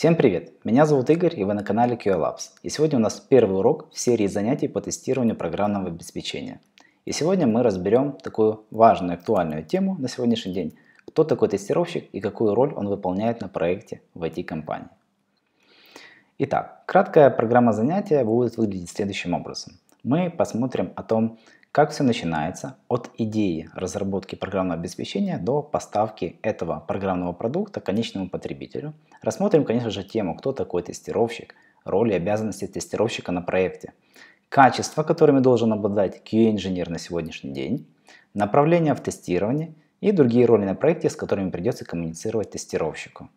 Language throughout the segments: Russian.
Всем привет! Меня зовут Игорь и вы на канале QA И сегодня у нас первый урок в серии занятий по тестированию программного обеспечения. И сегодня мы разберем такую важную актуальную тему на сегодняшний день. Кто такой тестировщик и какую роль он выполняет на проекте в IT-компании. Итак, краткая программа занятия будет выглядеть следующим образом. Мы посмотрим о том, как все начинается? От идеи разработки программного обеспечения до поставки этого программного продукта конечному потребителю. Рассмотрим, конечно же, тему, кто такой тестировщик, роли и обязанности тестировщика на проекте, качества, которыми должен обладать QA-инженер на сегодняшний день, направления в тестировании и другие роли на проекте, с которыми придется коммуницировать тестировщику.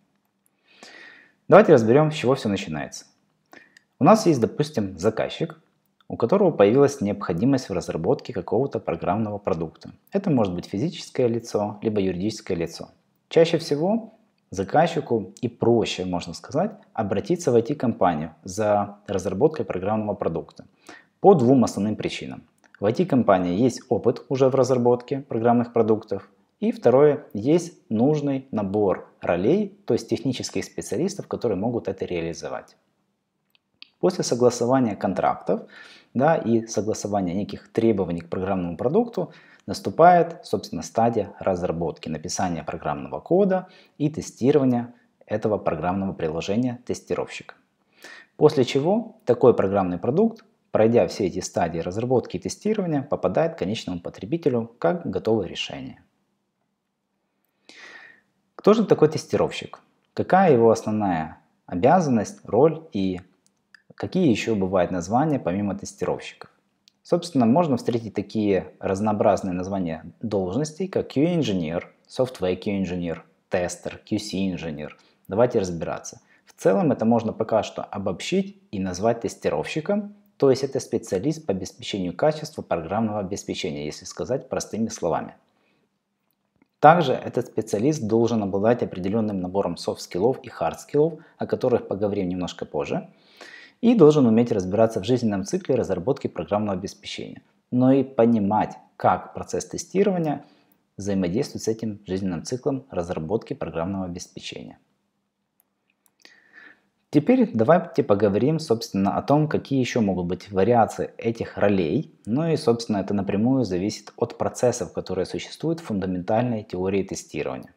Давайте разберем, с чего все начинается. У нас есть, допустим, заказчик, у которого появилась необходимость в разработке какого-то программного продукта. Это может быть физическое лицо, либо юридическое лицо. Чаще всего заказчику и проще, можно сказать, обратиться в IT-компанию за разработкой программного продукта по двум основным причинам. В IT-компании есть опыт уже в разработке программных продуктов, и второе, есть нужный набор ролей, то есть технических специалистов, которые могут это реализовать. После согласования контрактов да, и согласования неких требований к программному продукту наступает, собственно, стадия разработки, написания программного кода и тестирования этого программного приложения тестировщика. После чего такой программный продукт, пройдя все эти стадии разработки и тестирования, попадает к конечному потребителю как готовое решение. Кто же такой тестировщик? Какая его основная обязанность, роль и Какие еще бывают названия помимо тестировщиков? Собственно, можно встретить такие разнообразные названия должностей, как q инженер Software q инженер тестер, QC-инженер. Давайте разбираться. В целом это можно пока что обобщить и назвать тестировщиком, то есть это специалист по обеспечению качества программного обеспечения, если сказать простыми словами. Также этот специалист должен обладать определенным набором софт-скиллов и хард-скиллов, о которых поговорим немножко позже и должен уметь разбираться в жизненном цикле разработки программного обеспечения, но и понимать, как процесс тестирования взаимодействует с этим жизненным циклом разработки программного обеспечения. Теперь давайте поговорим, собственно, о том, какие еще могут быть вариации этих ролей. Ну и, собственно, это напрямую зависит от процессов, которые существуют в фундаментальной теории тестирования.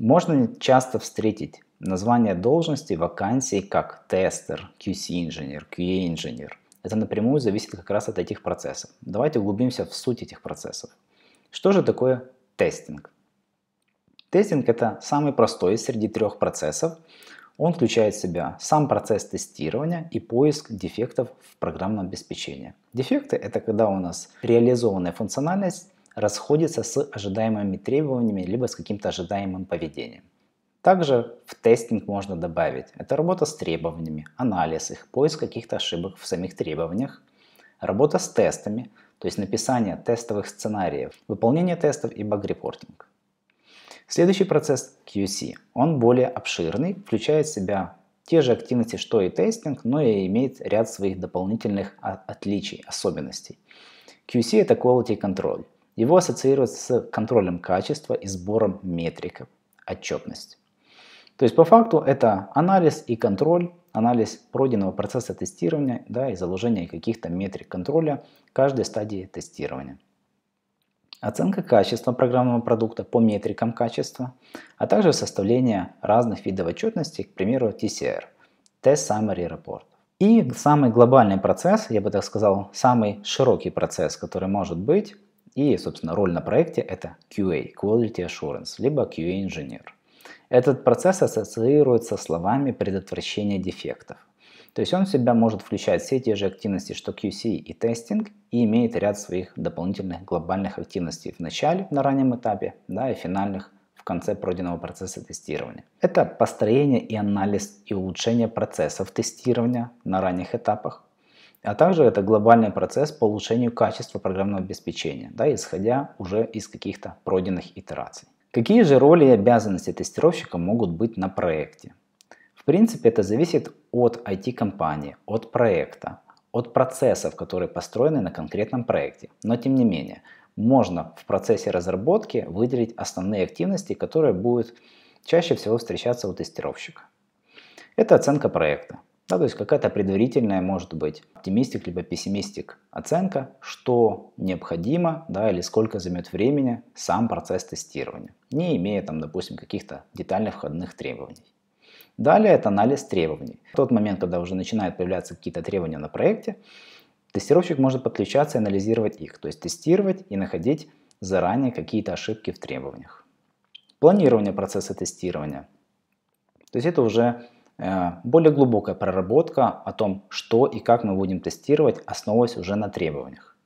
Можно часто встретить Название должности, вакансий как тестер, QC-инженер, QA-инженер, это напрямую зависит как раз от этих процессов. Давайте углубимся в суть этих процессов. Что же такое тестинг? Тестинг – это самый простой среди трех процессов. Он включает в себя сам процесс тестирования и поиск дефектов в программном обеспечении. Дефекты – это когда у нас реализованная функциональность расходится с ожидаемыми требованиями либо с каким-то ожидаемым поведением. Также в тестинг можно добавить. Это работа с требованиями, анализ их, поиск каких-то ошибок в самих требованиях, работа с тестами, то есть написание тестовых сценариев, выполнение тестов и баг-репортинг. Следующий процесс QC. Он более обширный, включает в себя те же активности, что и тестинг, но и имеет ряд своих дополнительных а, отличий, особенностей. QC – это Quality Control. Его ассоциируют с контролем качества и сбором метрик, отчетность. То есть по факту это анализ и контроль, анализ пройденного процесса тестирования да, и заложение каких-то метрик контроля каждой стадии тестирования. Оценка качества программного продукта по метрикам качества, а также составление разных видов отчетности, к примеру TCR, Test Summary Report. И самый глобальный процесс, я бы так сказал, самый широкий процесс, который может быть, и, собственно, роль на проекте – это QA, Quality Assurance, либо QA-инженер. Этот процесс ассоциируется словами предотвращения дефектов. То есть он в себя может включать все те же активности, что QC и тестинг, и имеет ряд своих дополнительных глобальных активностей в начале, на раннем этапе, да, и финальных в конце пройденного процесса тестирования. Это построение и анализ и улучшение процессов тестирования на ранних этапах, а также это глобальный процесс по улучшению качества программного обеспечения, да, исходя уже из каких-то пройденных итераций. Какие же роли и обязанности тестировщика могут быть на проекте? В принципе, это зависит от IT-компании, от проекта, от процессов, которые построены на конкретном проекте. Но тем не менее, можно в процессе разработки выделить основные активности, которые будут чаще всего встречаться у тестировщика. Это оценка проекта. Да, то есть какая-то предварительная, может быть, оптимистик либо пессимистик оценка, что необходимо да, или сколько займет времени сам процесс тестирования не имея там, допустим, каких-то детальных входных требований. Далее это анализ требований. В тот момент, когда уже начинают появляться какие-то требования на проекте, тестировщик может подключаться и анализировать их, то есть тестировать и находить заранее какие-то ошибки в требованиях. Планирование процесса тестирования. То есть это уже э, более глубокая проработка о том, что и как мы будем тестировать, основываясь уже на требованиях.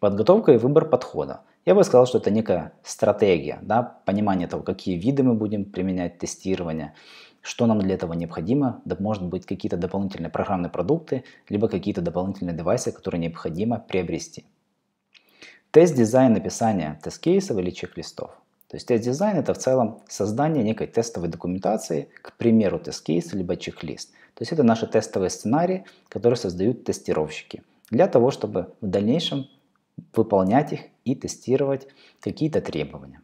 Подготовка и выбор подхода. Я бы сказал, что это некая стратегия, да, понимание того, какие виды мы будем применять, тестирование, что нам для этого необходимо, да, может быть какие-то дополнительные программные продукты, либо какие-то дополнительные девайсы, которые необходимо приобрести. Тест-дизайн написания тест-кейсов или чек-листов. То есть тест-дизайн это в целом создание некой тестовой документации, к примеру, тест-кейс либо чек-лист. То есть это наши тестовые сценарии, которые создают тестировщики для того, чтобы в дальнейшем выполнять их и тестировать какие-то требования.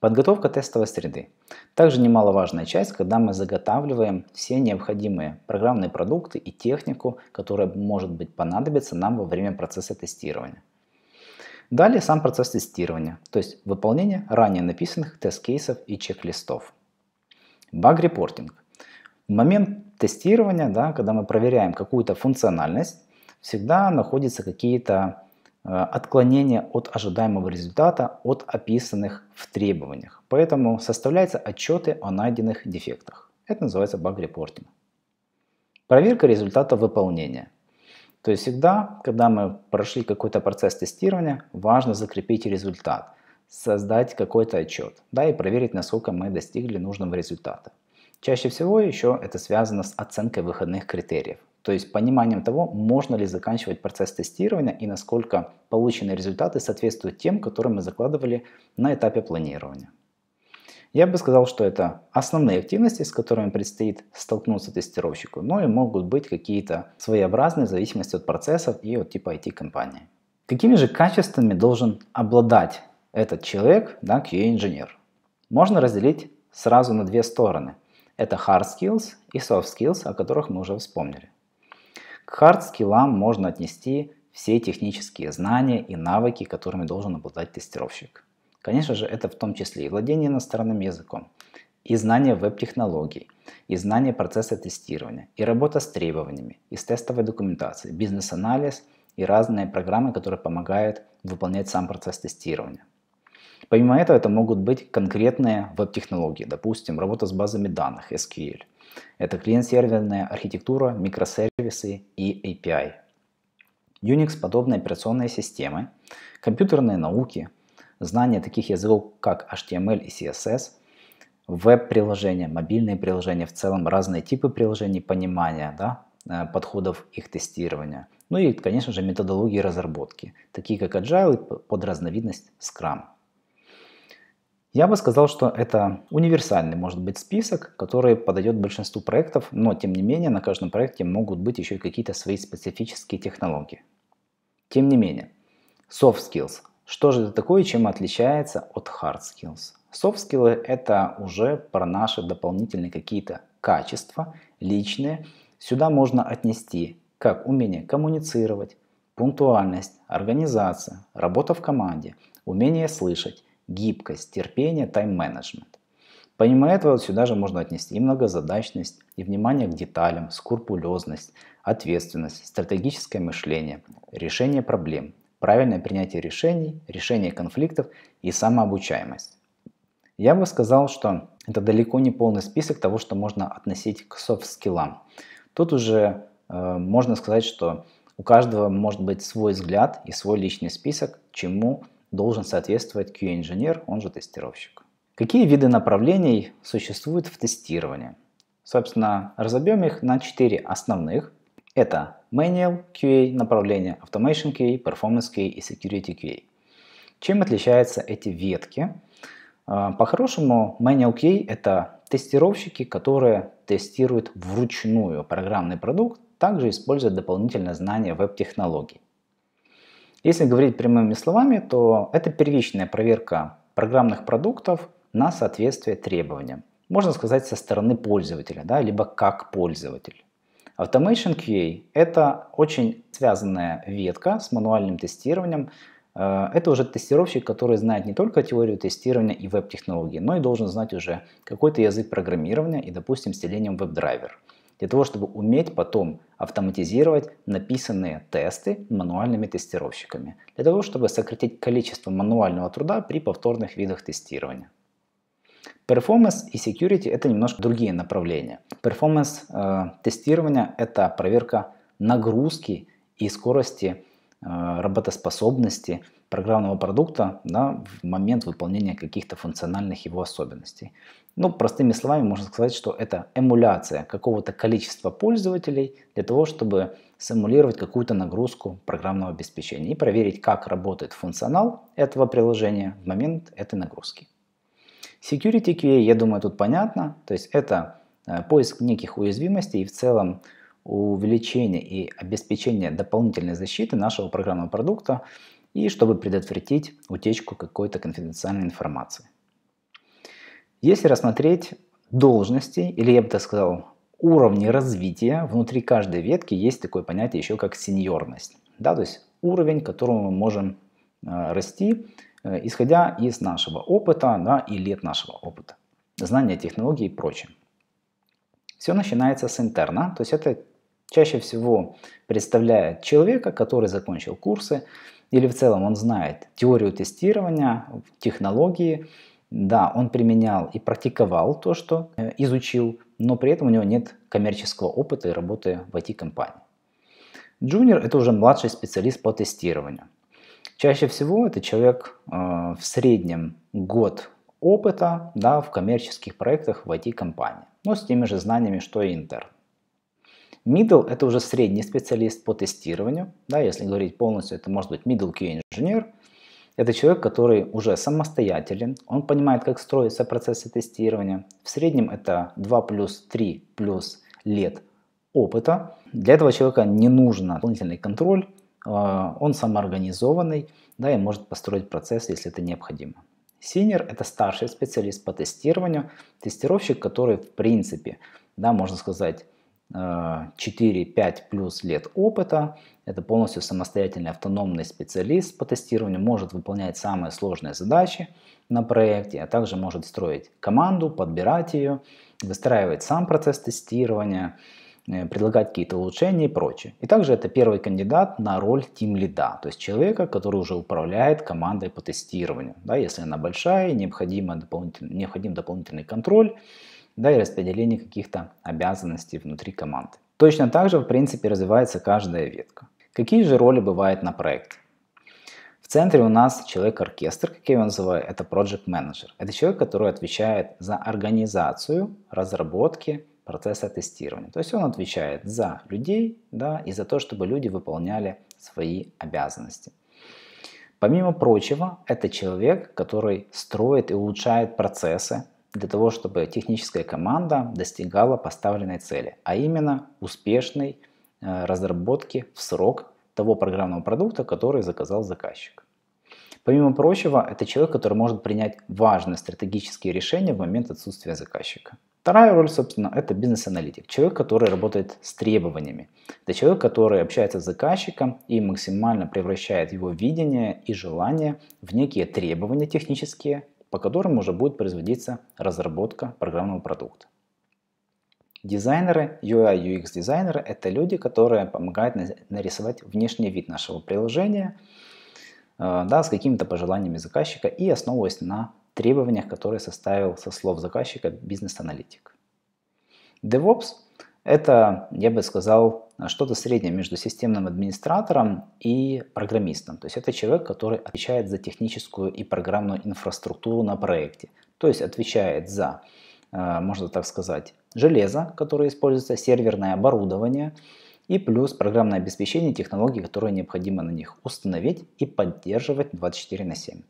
Подготовка тестовой среды. Также немаловажная часть, когда мы заготавливаем все необходимые программные продукты и технику, которая может быть понадобится нам во время процесса тестирования. Далее сам процесс тестирования, то есть выполнение ранее написанных тест-кейсов и чек-листов. Баг-репортинг. В момент тестирования, да, когда мы проверяем какую-то функциональность, всегда находятся какие-то Э, отклонение от ожидаемого результата от описанных в требованиях. Поэтому составляются отчеты о найденных дефектах. Это называется баг-репортинг. Проверка результата выполнения. То есть всегда, когда мы прошли какой-то процесс тестирования, важно закрепить результат, создать какой-то отчет, да, и проверить, насколько мы достигли нужного результата. Чаще всего еще это связано с оценкой выходных критериев. То есть пониманием того, можно ли заканчивать процесс тестирования и насколько полученные результаты соответствуют тем, которые мы закладывали на этапе планирования. Я бы сказал, что это основные активности, с которыми предстоит столкнуться тестировщику, но ну и могут быть какие-то своеобразные в зависимости от процессов и от типа IT-компании. Какими же качествами должен обладать этот человек, да, QA-инженер? Можно разделить сразу на две стороны. Это hard skills и soft skills, о которых мы уже вспомнили. К хард-скиллам можно отнести все технические знания и навыки, которыми должен обладать тестировщик. Конечно же, это в том числе и владение иностранным языком, и знание веб-технологий, и знание процесса тестирования, и работа с требованиями, и с тестовой документацией, бизнес-анализ и разные программы, которые помогают выполнять сам процесс тестирования. Помимо этого, это могут быть конкретные веб-технологии, допустим, работа с базами данных SQL – это клиент-серверная архитектура, микросервисы и API. Unix – подобные операционные системы, компьютерные науки, знание таких языков, как HTML и CSS, веб-приложения, мобильные приложения, в целом разные типы приложений, понимание да, э, подходов их тестирования. Ну и, конечно же, методологии разработки, такие как Agile и разновидность Scrum – я бы сказал, что это универсальный, может быть, список, который подойдет большинству проектов, но тем не менее на каждом проекте могут быть еще и какие-то свои специфические технологии. Тем не менее, soft skills. Что же это такое, и чем отличается от hard skills? Soft skills это уже про наши дополнительные какие-то качества личные. Сюда можно отнести как умение коммуницировать, пунктуальность, организация, работа в команде, умение слышать, гибкость, терпение, тайм-менеджмент. Помимо этого сюда же можно отнести и многозадачность, и внимание к деталям, скрупулезность, ответственность, стратегическое мышление, решение проблем, правильное принятие решений, решение конфликтов и самообучаемость. Я бы сказал, что это далеко не полный список того, что можно относить к софт-скиллам. Тут уже э, можно сказать, что у каждого может быть свой взгляд и свой личный список, чему должен соответствовать QA-инженер, он же тестировщик. Какие виды направлений существуют в тестировании? Собственно, разобьем их на 4 основных. Это Manual QA направление, Automation QA, Performance QA и Security QA. Чем отличаются эти ветки? А, по-хорошему, Manual QA — это тестировщики, которые тестируют вручную программный продукт, также используют дополнительные знания веб-технологий. Если говорить прямыми словами, то это первичная проверка программных продуктов на соответствие требованиям. Можно сказать со стороны пользователя, да, либо как пользователь. Automation QA – это очень связанная ветка с мануальным тестированием. Э, это уже тестировщик, который знает не только теорию тестирования и веб-технологии, но и должен знать уже какой-то язык программирования и, допустим, с делением веб-драйвер – для того, чтобы уметь потом автоматизировать написанные тесты мануальными тестировщиками, для того, чтобы сократить количество мануального труда при повторных видах тестирования. Performance и security это немножко другие направления. Performance э, тестирования это проверка нагрузки и скорости э, работоспособности программного продукта да, в момент выполнения каких-то функциональных его особенностей. Ну, простыми словами можно сказать, что это эмуляция какого-то количества пользователей для того, чтобы симулировать какую-то нагрузку программного обеспечения и проверить, как работает функционал этого приложения в момент этой нагрузки. Security QA, я думаю, тут понятно. То есть это э, поиск неких уязвимостей и в целом увеличение и обеспечение дополнительной защиты нашего программного продукта и чтобы предотвратить утечку какой-то конфиденциальной информации. Если рассмотреть должности, или я бы так сказал, уровни развития, внутри каждой ветки есть такое понятие еще как сеньорность. Да, то есть уровень, к которому мы можем э, расти, э, исходя из нашего опыта да, и лет нашего опыта, знания технологий и прочее. Все начинается с интерна, то есть это чаще всего представляет человека, который закончил курсы, или в целом он знает теорию тестирования, технологии, да, он применял и практиковал то, что э, изучил, но при этом у него нет коммерческого опыта и работы в IT-компании. Джуниор – это уже младший специалист по тестированию. Чаще всего это человек э, в среднем год опыта да, в коммерческих проектах в IT-компании, но с теми же знаниями, что и интерн. Middle – это уже средний специалист по тестированию. Да, если говорить полностью, это может быть middle QA инженер. Это человек, который уже самостоятелен, он понимает, как строятся процессы тестирования. В среднем это 2 плюс 3 плюс лет опыта. Для этого человека не нужен дополнительный контроль, а, он самоорганизованный, да, и может построить процесс, если это необходимо. Senior – это старший специалист по тестированию, тестировщик, который, в принципе, да, можно сказать, 4-5 э, плюс лет опыта. Это полностью самостоятельный автономный специалист по тестированию, может выполнять самые сложные задачи на проекте, а также может строить команду, подбирать ее, выстраивать сам процесс тестирования, э, предлагать какие-то улучшения и прочее. И также это первый кандидат на роль тим-лида, то есть человека, который уже управляет командой по тестированию. Да, если она большая, необходим дополнительный, необходим дополнительный контроль, да и распределение каких-то обязанностей внутри команды. Точно так же, в принципе, развивается каждая ветка. Какие же роли бывают на проекте? В центре у нас человек-оркестр, как я его называю, это project manager. Это человек, который отвечает за организацию разработки процесса тестирования. То есть он отвечает за людей да, и за то, чтобы люди выполняли свои обязанности. Помимо прочего, это человек, который строит и улучшает процессы для того, чтобы техническая команда достигала поставленной цели, а именно успешной э, разработки в срок того программного продукта, который заказал заказчик. Помимо прочего, это человек, который может принять важные стратегические решения в момент отсутствия заказчика. Вторая роль, собственно, это бизнес-аналитик, человек, который работает с требованиями. Это человек, который общается с заказчиком и максимально превращает его видение и желание в некие требования технические, по которым уже будет производиться разработка программного продукта. Дизайнеры, UI, UX дизайнеры – это люди, которые помогают нарисовать внешний вид нашего приложения э, да, с какими-то пожеланиями заказчика и основываясь на требованиях, которые составил со слов заказчика бизнес-аналитик. DevOps это, я бы сказал, что-то среднее между системным администратором и программистом. То есть это человек, который отвечает за техническую и программную инфраструктуру на проекте. То есть отвечает за, э, можно так сказать, железо, которое используется, серверное оборудование и плюс программное обеспечение технологий, которые необходимо на них установить и поддерживать 24 на 7.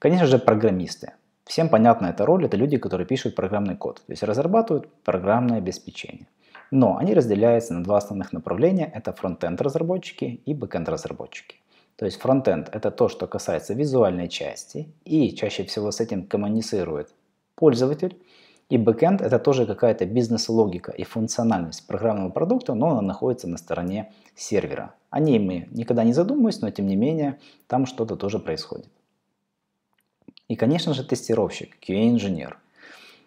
Конечно же, программисты. Всем понятна эта роль, это люди, которые пишут программный код, то есть разрабатывают программное обеспечение. Но они разделяются на два основных направления, это фронтенд разработчики и бэкенд разработчики. То есть фронтенд это то, что касается визуальной части, и чаще всего с этим коммуницирует пользователь. И бэкенд это тоже какая-то бизнес-логика и функциональность программного продукта, но она находится на стороне сервера. О ней мы никогда не задумывались, но тем не менее там что-то тоже происходит. И, конечно же, тестировщик, QA-инженер.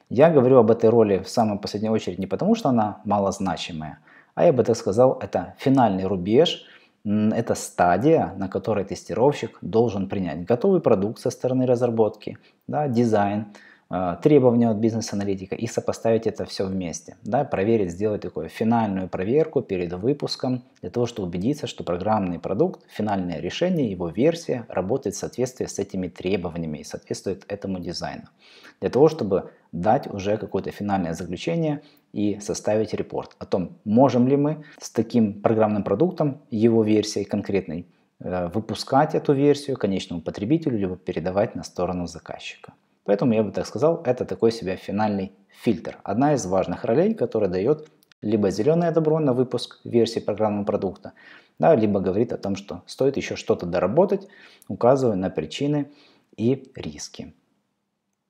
Я говорю об этой роли в самую последнюю очередь не потому, что она малозначимая, а я бы так сказал, это финальный рубеж, это стадия, на которой тестировщик должен принять готовый продукт со стороны разработки, да, дизайн, Э, требования от бизнес-аналитика и сопоставить это все вместе. Да, проверить, сделать такую финальную проверку перед выпуском, для того, чтобы убедиться, что программный продукт, финальное решение, его версия работает в соответствии с этими требованиями и соответствует этому дизайну. Для того, чтобы дать уже какое-то финальное заключение и составить репорт о том, можем ли мы с таким программным продуктом, его версией конкретной, э, выпускать эту версию конечному потребителю, либо передавать на сторону заказчика. Поэтому я бы так сказал, это такой себе финальный фильтр. Одна из важных ролей, которая дает либо зеленое добро на выпуск версии программного продукта, да, либо говорит о том, что стоит еще что-то доработать, указывая на причины и риски.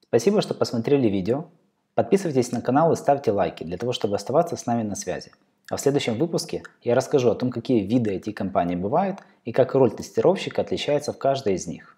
Спасибо, что посмотрели видео. Подписывайтесь на канал и ставьте лайки для того, чтобы оставаться с нами на связи. А в следующем выпуске я расскажу о том, какие виды IT-компаний бывают и как роль тестировщика отличается в каждой из них.